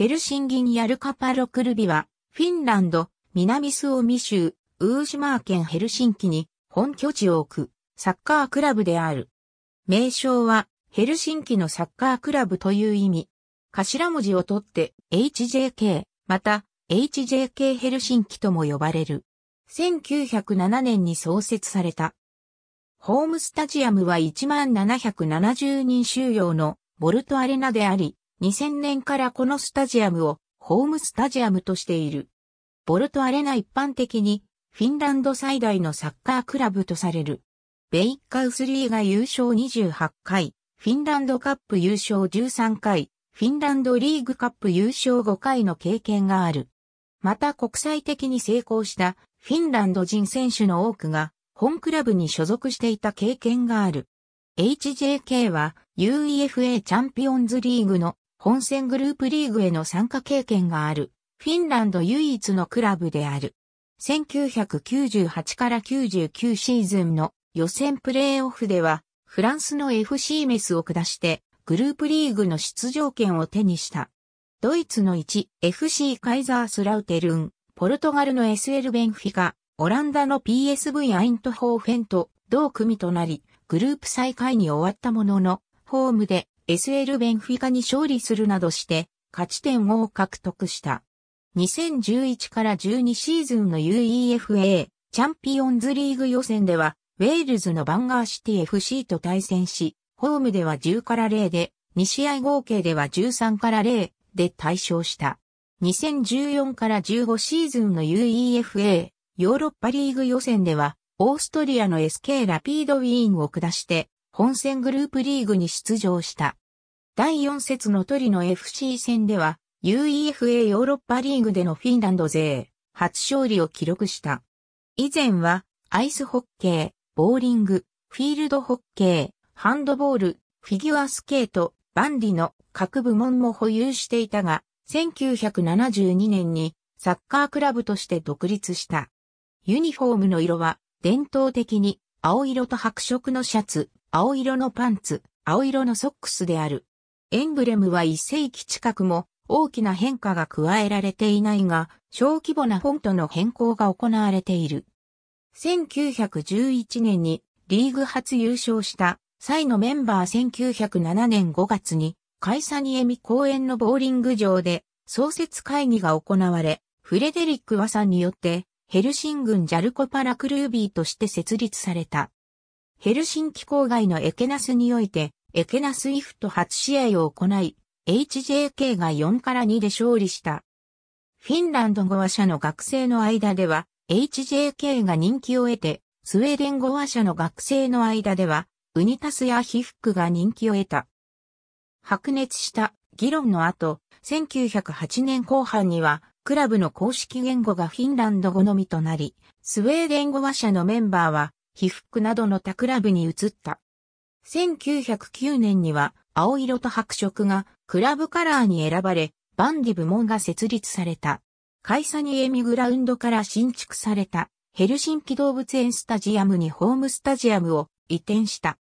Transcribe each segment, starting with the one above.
ヘルシンギンヤルカパロクルビは、フィンランド、南スオミ州、ウーシマー県ヘルシンキに本拠地を置くサッカークラブである。名称はヘルシンキのサッカークラブという意味。頭文字を取って HJK、また HJK ヘルシンキとも呼ばれる。1907年に創設された。ホームスタジアムは1770人収容のボルトアレナであり、2000年からこのスタジアムをホームスタジアムとしている。ボルトアレナ一般的にフィンランド最大のサッカークラブとされる。ベイッカウスリーが優勝28回、フィンランドカップ優勝13回、フィンランドリーグカップ優勝5回の経験がある。また国際的に成功したフィンランド人選手の多くが本クラブに所属していた経験がある。HJK は UEFA チャンピオンズリーグの本戦グループリーグへの参加経験がある、フィンランド唯一のクラブである。1998から99シーズンの予選プレーオフでは、フランスの FC メスを下して、グループリーグの出場権を手にした。ドイツの1、FC カイザースラウテルン、ポルトガルの SL ベンフィカ、オランダの PSV アイントホーフェンと同組となり、グループ最下位に終わったものの、ホームで SL ベンフィカに勝利するなどして勝ち点を獲得した。2011から12シーズンの UEFA チャンピオンズリーグ予選ではウェールズのバンガーシティ FC と対戦し、ホームでは10から0で、2試合合計では13から0で対象した。2014から15シーズンの UEFA ヨーロッパリーグ予選では、オーストリアの SK ラピードウィーンを下して、本戦グループリーグに出場した。第4節のトリノ FC 戦では、UEFA ヨーロッパリーグでのフィンランド勢、初勝利を記録した。以前は、アイスホッケー、ボーリング、フィールドホッケー、ハンドボール、フィギュアスケート、バンディの各部門も保有していたが、1972年にサッカークラブとして独立した。ユニフォームの色は伝統的に青色と白色のシャツ、青色のパンツ、青色のソックスである。エンブレムは1世紀近くも大きな変化が加えられていないが、小規模なフォントの変更が行われている。1911年にリーグ初優勝した際のメンバー1907年5月に、カイサニエミ公園のボーリング場で創設会議が行われ、フレデリック・ワさんによってヘルシングン・ジャルコパラ・クルービーとして設立された。ヘルシンキ郊外のエケナスにおいて、エケナスイフと初試合を行い、HJK が4から2で勝利した。フィンランド語話者の学生の間では、HJK が人気を得て、スウェーデン語話者の学生の間では、ウニタスやヒフックが人気を得た。白熱した議論の後、1908年後半には、クラブの公式言語がフィンランド語のみとなり、スウェーデン語話者のメンバーは、被服などの他クラブに移った。1909年には青色と白色がクラブカラーに選ばれ、バンディ部門が設立された。カイサニエミグラウンドから新築されたヘルシンキ動物園スタジアムにホームスタジアムを移転した。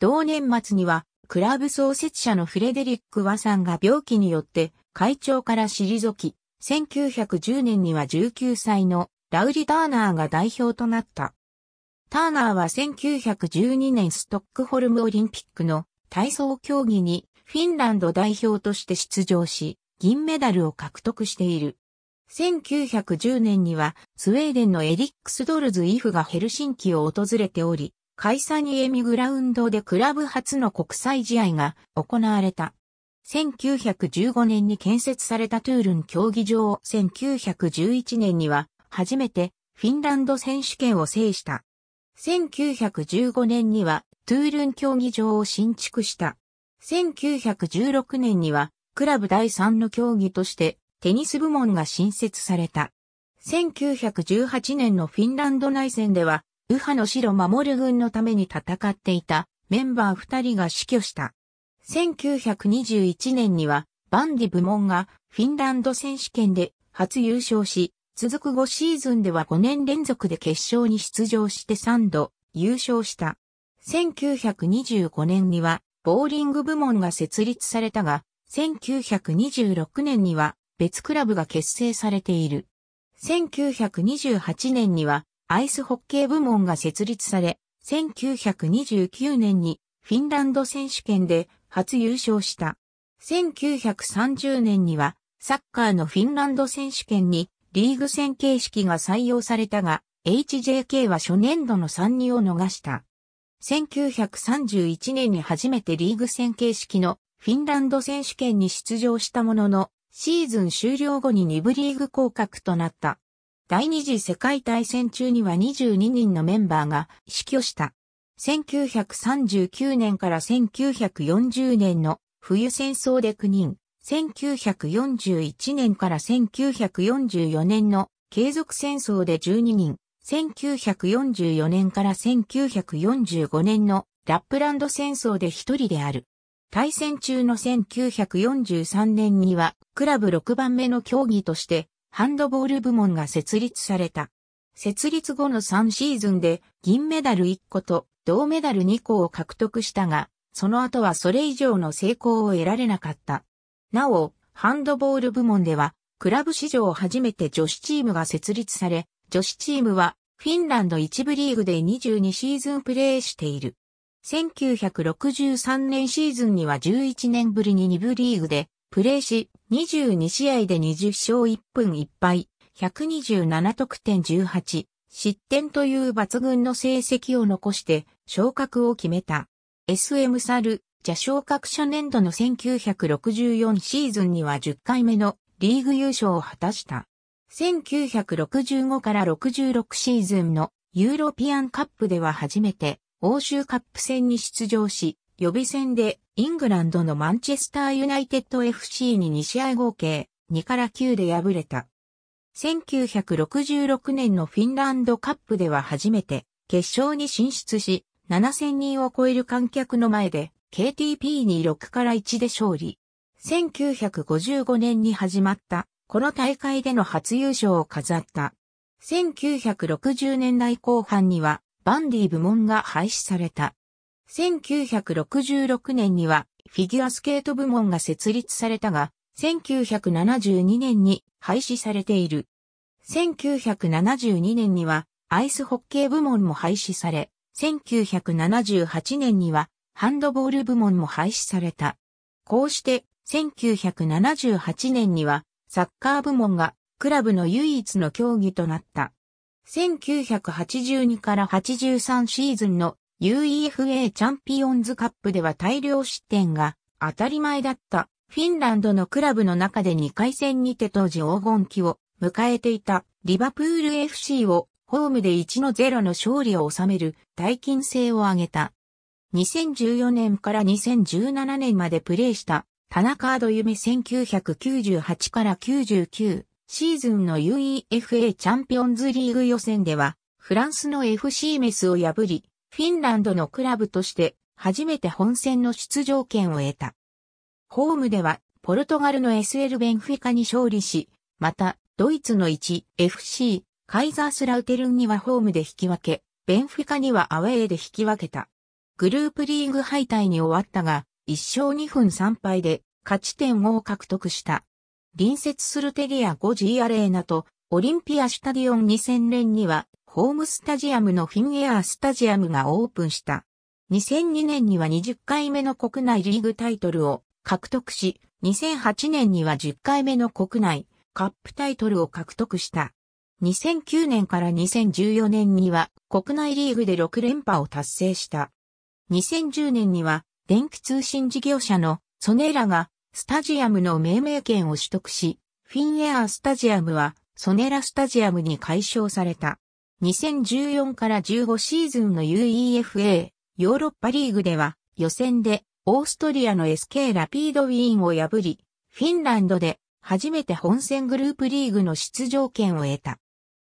同年末にはクラブ創設者のフレデリック・ワさんが病気によって会長から退き、1910年には19歳のラウリ・ダーナーが代表となった。ターナーは1912年ストックホルムオリンピックの体操競技にフィンランド代表として出場し、銀メダルを獲得している。1910年にはスウェーデンのエリックスドルズ・イフがヘルシンキを訪れており、イサニエミグラウンドでクラブ初の国際試合が行われた。1915年に建設されたトゥールン競技場を1911年には初めてフィンランド選手権を制した。1915年にはトゥールン競技場を新築した。1916年にはクラブ第3の競技としてテニス部門が新設された。1918年のフィンランド内戦では、右派の白守る軍のために戦っていたメンバー2人が死去した。1921年にはバンディ部門がフィンランド選手権で初優勝し、続く5シーズンでは5年連続で決勝に出場して3度優勝した。1925年にはボーリング部門が設立されたが、1926年には別クラブが結成されている。1928年にはアイスホッケー部門が設立され、1929年にフィンランド選手権で初優勝した。1930年にはサッカーのフィンランド選手権にリーグ戦形式が採用されたが、HJK は初年度の参入を逃した。1931年に初めてリーグ戦形式のフィンランド選手権に出場したものの、シーズン終了後に2部リーグ降格となった。第二次世界大戦中には22人のメンバーが死去した。1939年から1940年の冬戦争で9人、1941年から1944年の継続戦争で12人、1944年から1945年のラップランド戦争で1人である。対戦中の1943年には、クラブ6番目の競技として、ハンドボール部門が設立された。設立後の3シーズンで、銀メダル1個と、銅メダル2個を獲得したが、その後はそれ以上の成功を得られなかった。なお、ハンドボール部門では、クラブ史上初めて女子チームが設立され、女子チームはフィンランド一部リーグで22シーズンプレーしている。1963年シーズンには11年ぶりに2部リーグでプレーし、22試合で20勝1分1敗、127得点18、失点という抜群の成績を残して昇格を決めた。SM サル、邪昇各社年度の1964シーズンには10回目のリーグ優勝を果たした。1965から66シーズンのユーロピアンカップでは初めて欧州カップ戦に出場し、予備戦でイングランドのマンチェスターユナイテッド FC に2試合合計2から9で敗れた。1966年のフィンランドカップでは初めて決勝に進出し、7000人を超える観客の前で KTP に6から1で勝利。1955年に始まった、この大会での初優勝を飾った。1960年代後半には、バンディ部門が廃止された。1966年には、フィギュアスケート部門が設立されたが、1972年に廃止されている。1972年には、アイスホッケー部門も廃止され、1978年には、ハンドボール部門も廃止された。こうして、1978年には、サッカー部門が、クラブの唯一の競技となった。1982から83シーズンの UEFA チャンピオンズカップでは大量失点が当たり前だったフィンランドのクラブの中で2回戦にて当時黄金期を迎えていたリバプール FC をホームで1の0の勝利を収める大金星を挙げた。2014年から2017年までプレーした田中アド夢1998から99シーズンの UEFA チャンピオンズリーグ予選ではフランスの FC メスを破りフィンランドのクラブとして初めて本戦の出場権を得た。ホームではポルトガルの SL ベンフィカに勝利し、またドイツの 1FC カイザースラウテルンにはホームで引き分け、ベンフィカにはアウェーで引き分けた。グループリーグ敗退に終わったが、1勝2分3敗で勝ち点を獲得した。隣接するテリア 5G アレーナとオリンピアスタディオン2000連にはホームスタジアムのフィンエアースタジアムがオープンした。2002年には20回目の国内リーグタイトルを獲得し、2008年には10回目の国内カップタイトルを獲得した。2009年から2014年には国内リーグで6連覇を達成した。2010年には電気通信事業者のソネーラがスタジアムの命名権を取得し、フィンエアースタジアムはソネラスタジアムに解消された。2014から15シーズンの UEFA ヨーロッパリーグでは予選でオーストリアの SK ラピードウィーンを破り、フィンランドで初めて本戦グループリーグの出場権を得た。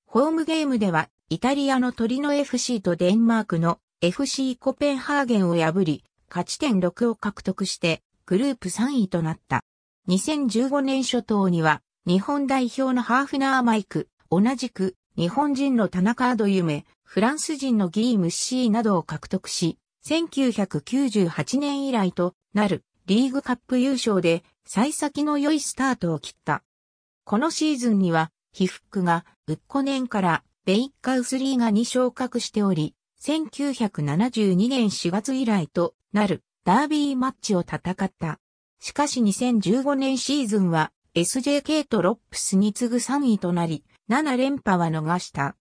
ホームゲームではイタリアのトリノ FC とデンマークの FC コペンハーゲンを破り、勝ち点6を獲得して、グループ3位となった。2015年初頭には、日本代表のハーフナーマイク、同じく、日本人の田中アドユメ、フランス人のギームシーなどを獲得し、1998年以来となるリーグカップ優勝で、幸先の良いスタートを切った。このシーズンには、ヒフックが、ウッコネンから、ベイッカウスリーがに昇格しており、1972年4月以来となるダービーマッチを戦った。しかし2015年シーズンは SJK とロップスに次ぐ3位となり、7連覇は逃した。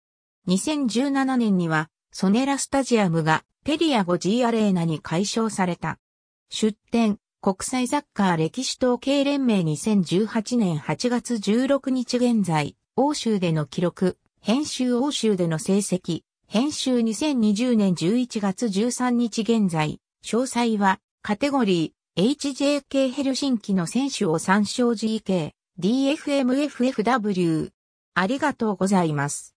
2017年にはソネラスタジアムがペリア 5G アレーナに解消された。出展、国際サッカー歴史統計連盟2018年8月16日現在、欧州での記録、編集欧州での成績、編集2020年11月13日現在、詳細は、カテゴリー、HJK ヘルシンキの選手を参照 GK、DFMFFW。ありがとうございます。